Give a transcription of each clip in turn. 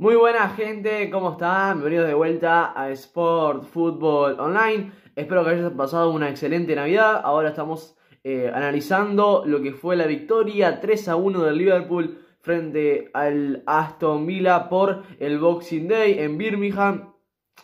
Muy buena gente, ¿cómo están? Bienvenidos de vuelta a Sport Football Online. Espero que hayas pasado una excelente Navidad. Ahora estamos eh, analizando lo que fue la victoria 3 a 1 del Liverpool frente al Aston Villa por el Boxing Day en Birmingham.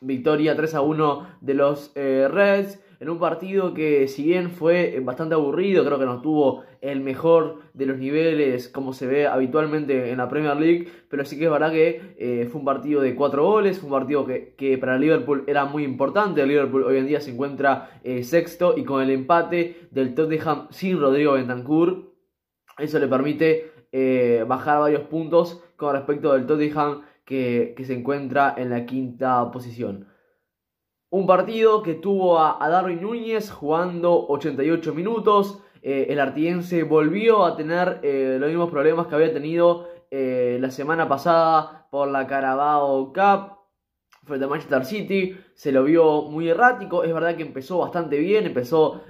Victoria 3 a 1 de los eh, Reds en un partido que si bien fue eh, bastante aburrido, creo que no tuvo el mejor de los niveles como se ve habitualmente en la Premier League, pero sí que es verdad que eh, fue un partido de cuatro goles, fue un partido que, que, para Liverpool era muy importante, el Liverpool hoy en día se encuentra eh, sexto y con el empate del Tottenham sin Rodrigo Bentancur, eso le permite bajar varios puntos con respecto del Tottenham que se encuentra en la quinta posición. Un partido que tuvo a, Darwin Núñez jugando 88 minutos. Eh, el artiense volvió a tener eh, los mismos problemas que había tenido eh, la semana pasada por la Carabao Cup frente a Manchester City. Se lo vio muy errático. Es verdad que empezó bastante bien. Empezó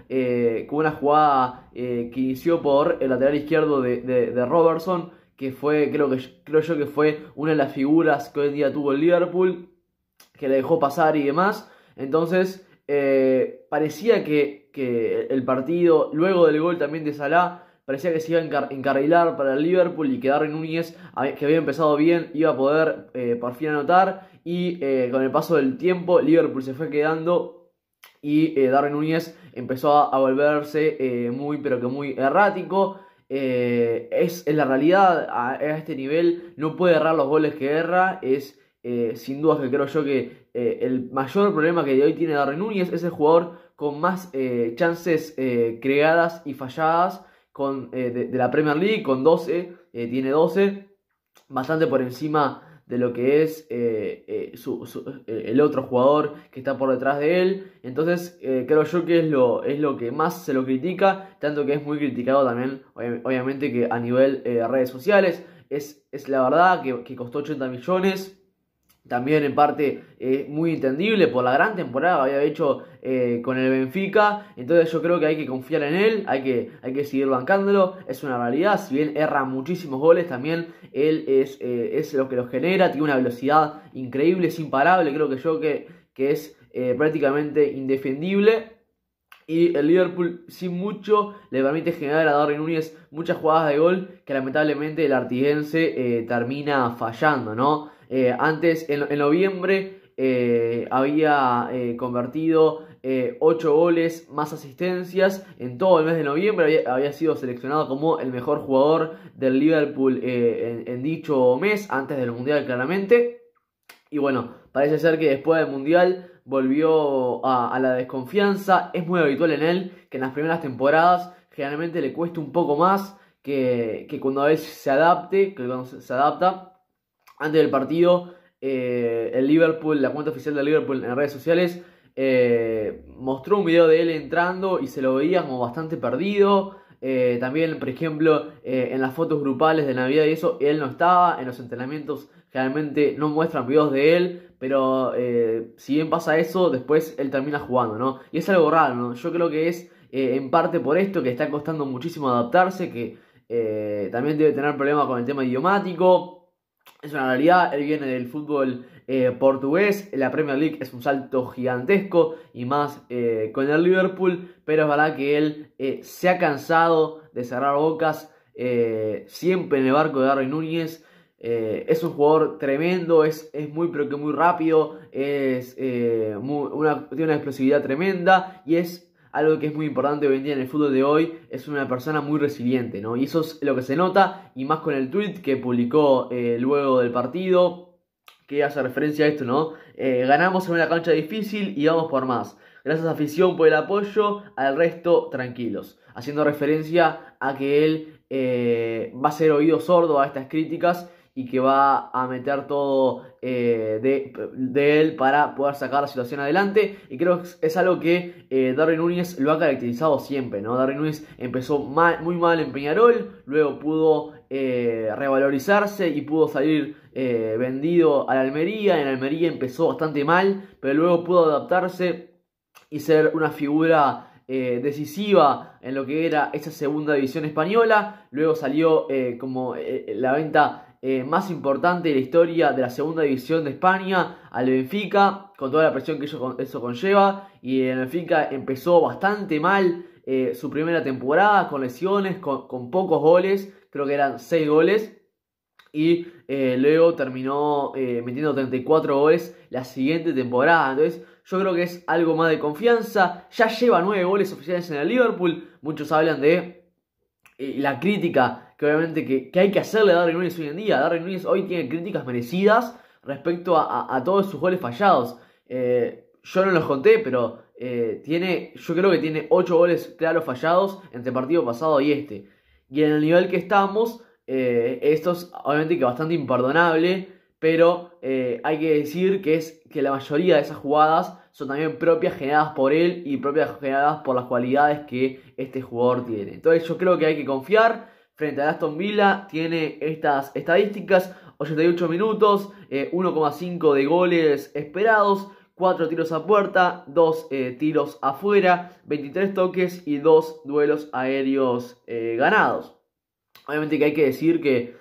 con una jugada que inició por el lateral izquierdo de, Robertson. Que fue, creo, que, creo yo que fue una de las figuras que hoy en día tuvo el Liverpool. Que le dejó pasar y demás. Entonces, eh, parecía que, el partido, luego del gol también de Salah, parecía que se iba a encarrilar para el Liverpool y que Darwin Núñez, que había empezado bien, iba a poder eh, por fin anotar. Y eh, con el paso del tiempo, Liverpool se fue quedando y Darwin Núñez empezó a, volverse muy pero que muy errático. es, en la realidad a, a, este nivel, no puede errar los goles que erra, es eh, sin dudas que creo yo que eh, el mayor problema que hoy tiene Darren Núñez es el jugador con más eh, chances creadas y falladas con, de, la Premier League, con 12, tiene 12, bastante por encima de lo que es su, el otro jugador que está por detrás de él. Entonces creo yo que es lo, es lo que más se lo critica, tanto que es muy criticado también, obviamente que a nivel redes sociales, es, es la verdad que, que costó 80 millones también en parte es eh, muy entendible por la gran temporada que había hecho eh, con el Benfica. Entonces yo creo que hay que confiar en él, hay que, hay que seguir bancándolo. Es una realidad, si bien erra muchísimos goles, también él es, eh, es lo que lo genera, tiene una velocidad increíble, es imparable, creo que yo que, que es prácticamente indefendible. Y el Liverpool, sin mucho, le permite generar a Darwin Núñez muchas jugadas de gol que lamentablemente el artiguense eh, termina fallando, ¿no? Eh, antes, en, noviembre, eh, había convertido 8 goles más asistencias en todo el mes de noviembre. Había, sido seleccionado como el mejor jugador del Liverpool en dicho mes, antes del Mundial claramente. Y bueno, parece ser que después del Mundial volvió a, la desconfianza. Es muy habitual en él que en las primeras temporadas generalmente le cueste un poco más que, cuando a veces se adapte, que se adapta, antes del partido, eh, el Liverpool, la cuenta oficial de Liverpool en redes sociales, eh, mostró un video de él entrando y se lo veía como bastante perdido. Eh, también, por ejemplo, en las fotos grupales de Navidad y eso, él no estaba, en los entrenamientos generalmente no muestran videos de él, pero eh, si bien pasa eso, después él termina jugando, ¿no? Y es algo raro, ¿no? Yo creo que es eh, en parte por esto que está costando muchísimo adaptarse, que eh, también debe tener problemas con el tema idiomático. Es una realidad, él viene del fútbol portugués, la Premier League es un salto gigantesco y más con el Liverpool, pero es verdad que él se ha cansado de cerrar bocas siempre en el barco de Darwin Núñez. Eh, es un jugador tremendo, es, muy pero que muy rápido, es, eh, tiene una explosividad tremenda y es algo que es muy importante hoy en día en el fútbol de hoy, es una persona muy resiliente, ¿no? Y eso es lo que se nota y más con el tweet que publicó eh, luego del partido que hace referencia a esto, ¿no? ganamos en una cancha difícil y vamos por más. Gracias a afición por el apoyo, al resto tranquilos. Haciendo referencia a que él va a ser oído sordo a estas críticas y que va a meter todo eh, de, él para poder sacar la situación adelante. Y creo que es algo que eh, Darwin Núñez lo ha caracterizado siempre, ¿no? Darwin Núñez empezó muy mal en Peñarol, luego pudo eh, revalorizarse y pudo salir eh, vendido a la Almería. En Almería empezó bastante mal, pero luego pudo adaptarse y ser una figura decisiva en lo que era esa segunda división española. Luego salió como la venta eh, más importante de la historia de la segunda división de España al Benfica, con toda la presión que eso conlleva. Y el Benfica empezó bastante mal eh, su primera temporada, con lesiones, con, pocos goles, creo que eran 6 goles. Y eh, luego terminó metiendo 34 goles la siguiente temporada. Entonces, yo creo que es algo más de confianza. Ya lleva 9 goles oficiales en el Liverpool. Muchos hablan de la crítica que obviamente que, hay que hacerle a Darwin Nunes hoy en día. Darwin Nunes hoy tiene críticas merecidas respecto a, todos sus goles fallados. Eh, yo no los conté, pero eh, tiene, yo creo que tiene 8 goles claros fallados entre partido pasado y este. Y en el nivel que estamos, eh, esto es obviamente que bastante imperdonable, pero hay que decir que, es, que la mayoría de esas jugadas son también propias generadas por él y propias generadas por las cualidades que este jugador tiene. Entonces yo creo que hay que confiar frente a Aston Villa tiene estas estadísticas, 88 minutos, 1,5 eh, de goles esperados, 4 tiros a puerta, 2 eh, tiros afuera, 23 toques y 2 duelos aéreos eh, ganados. Obviamente que hay que decir que,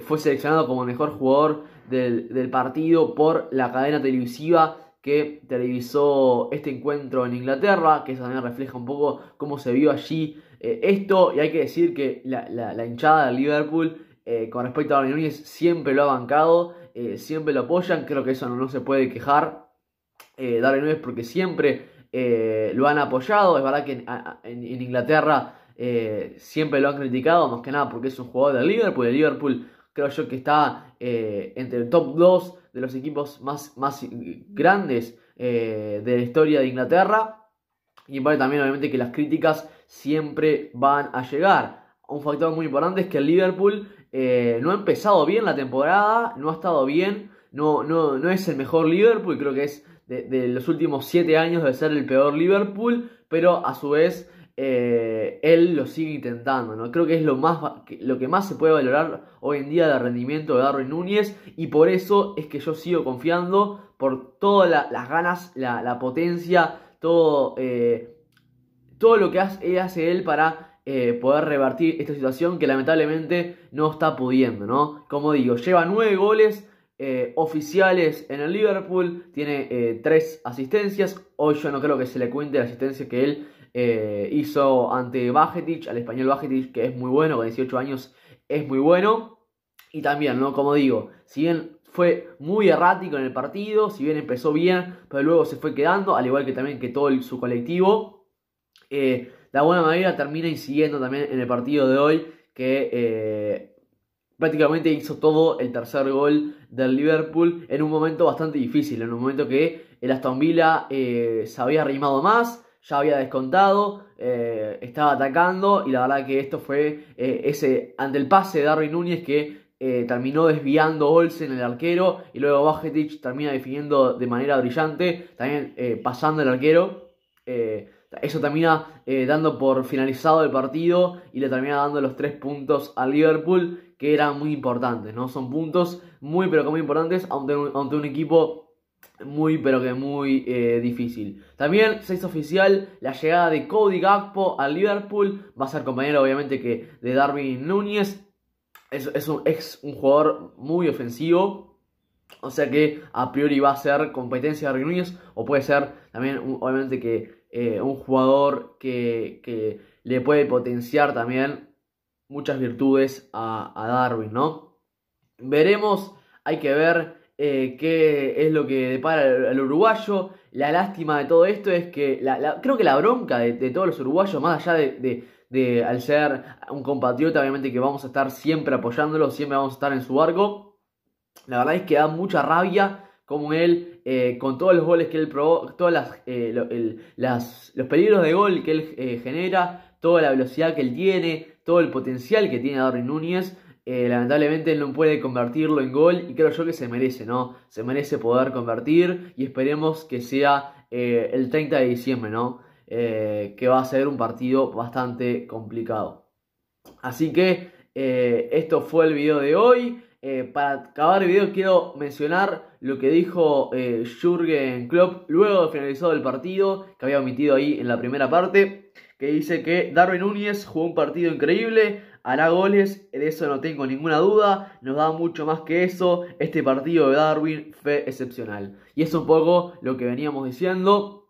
fue seleccionado como mejor jugador del, del partido por la cadena televisiva que televisó este encuentro en Inglaterra, que eso también refleja un poco cómo se vio allí eh, esto, y hay que decir que la, hinchada del Liverpool eh, con respecto a Darwin Núñez siempre lo ha bancado, eh, siempre lo apoyan, creo que eso no, se puede quejar. Darwin Núñez porque siempre lo han apoyado, es verdad que en, Inglaterra siempre lo han criticado, más que nada porque es un jugador del Liverpool, el Liverpool creo yo que está entre el top 2 de los equipos más, más grandes de la historia de Inglaterra. Y vale también obviamente que las críticas siempre van a llegar. Un factor muy importante es que el Liverpool eh, no ha empezado bien la temporada, no ha estado bien, no, no, es el mejor Liverpool, creo que es de, los últimos 7 años de ser el peor Liverpool, pero a su vez eh, él lo sigue intentando, ¿no? Creo que es lo, más, lo que más se puede valorar hoy en día de rendimiento de Darwin Núñez y por eso es que yo sigo confiando por todas las ganas, la, potencia, todo eh, todo lo que hace, eh, hace él para eh, poder revertir esta situación que lamentablemente no está pudiendo, ¿no? Como digo, lleva nueve goles eh, oficiales en el Liverpool, tiene tres asistencias, hoy yo no creo que se le cuente la asistencia que él hizo ante Bajetic, al español Bajetic, que es muy bueno, con 18 años es muy bueno, y también, ¿no? Como digo, si bien fue muy errático en el partido, si bien empezó bien, pero luego se fue quedando, al igual que también que todo su colectivo, eh, la buena alguna manera termina incidiendo también en el partido de hoy, que eh, prácticamente hizo todo el tercer gol del Liverpool en un momento bastante difícil, en un momento que el Aston Villa eh, se había arrimado más, ya había descontado, estaba atacando y la verdad que esto fue ese ante el pase de Darwin Núñez que terminó desviando Olsen el arquero y luego Bajetich termina definiendo de manera brillante, también pasando el arquero. Eso termina eh, dando por finalizado el partido y le termina dando los tres puntos al Liverpool, que eran muy importantes, ¿no? Son puntos muy, pero que muy importantes ante un, un equipo muy, pero que muy eh, difícil. También se hizo oficial la llegada de Cody Gakpo al Liverpool. Va a ser compañero, obviamente, que de Darwin Núñez. Es, un, es un jugador muy ofensivo. O sea que a priori va a ser competencia de Darwin Núñez. O puede ser también, obviamente, que eh, un jugador que, le puede potenciar también muchas virtudes a, Darwin, ¿no? Veremos, hay que ver eh, qué es lo que depara al uruguayo. La lástima de todo esto es que, creo que la bronca de, todos los uruguayos, más allá de, de, al ser un compatriota, obviamente que vamos a estar siempre apoyándolo, siempre vamos a estar en su barco. La verdad es que da mucha rabia como él eh, con todos los goles que él provoca, todas eh, los peligros de gol que él eh, genera, toda la velocidad que él tiene, todo el potencial que tiene Darwin Núñez, lamentablemente él no puede convertirlo en gol y creo yo que se merece, ¿no? Se merece poder convertir y esperemos que sea el 30 de diciembre, ¿no? que va a ser un partido bastante complicado. Así que esto fue el video de hoy. Eh, para acabar el video quiero mencionar lo que dijo eh, Jürgen Klopp luego de finalizado el partido, que había omitido ahí en la primera parte, que dice que Darwin Núñez jugó un partido increíble, hará goles, de eso no tengo ninguna duda, nos da mucho más que eso, este partido de Darwin fue excepcional. Y es un poco lo que veníamos diciendo,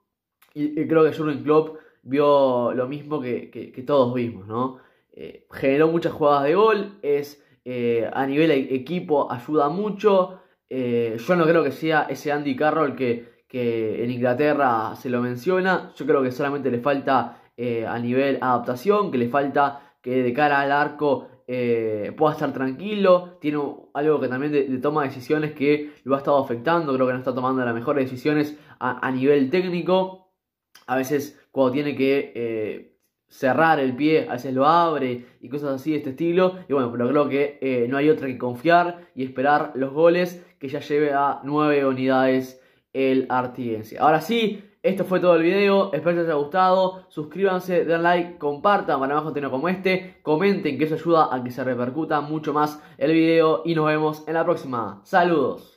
y, creo que Jürgen Klopp vio lo mismo que, todos vimos, ¿no? Eh, generó muchas jugadas de gol, es eh, a nivel e-, equipo ayuda mucho. Eh, yo no creo que sea ese Andy Carroll que, en Inglaterra se lo menciona. Yo creo que solamente le falta eh, a nivel adaptación, que le falta que de cara al arco pueda estar tranquilo. Tiene algo que también de, de, toma decisiones que lo ha estado afectando. Creo que no está tomando las mejores decisiones a nivel técnico. A veces cuando tiene que cerrar el pie, a veces lo abre y cosas así de este estilo. Y bueno, pero creo que eh, no hay otra que confiar y esperar los goles que ya lleve a 9 unidades el Artiguense. Ahora sí, esto fue todo el video, espero que les haya gustado, suscríbanse, den like, compartan para más contenido como este, comenten que eso ayuda a que se repercuta mucho más el video y nos vemos en la próxima. Saludos.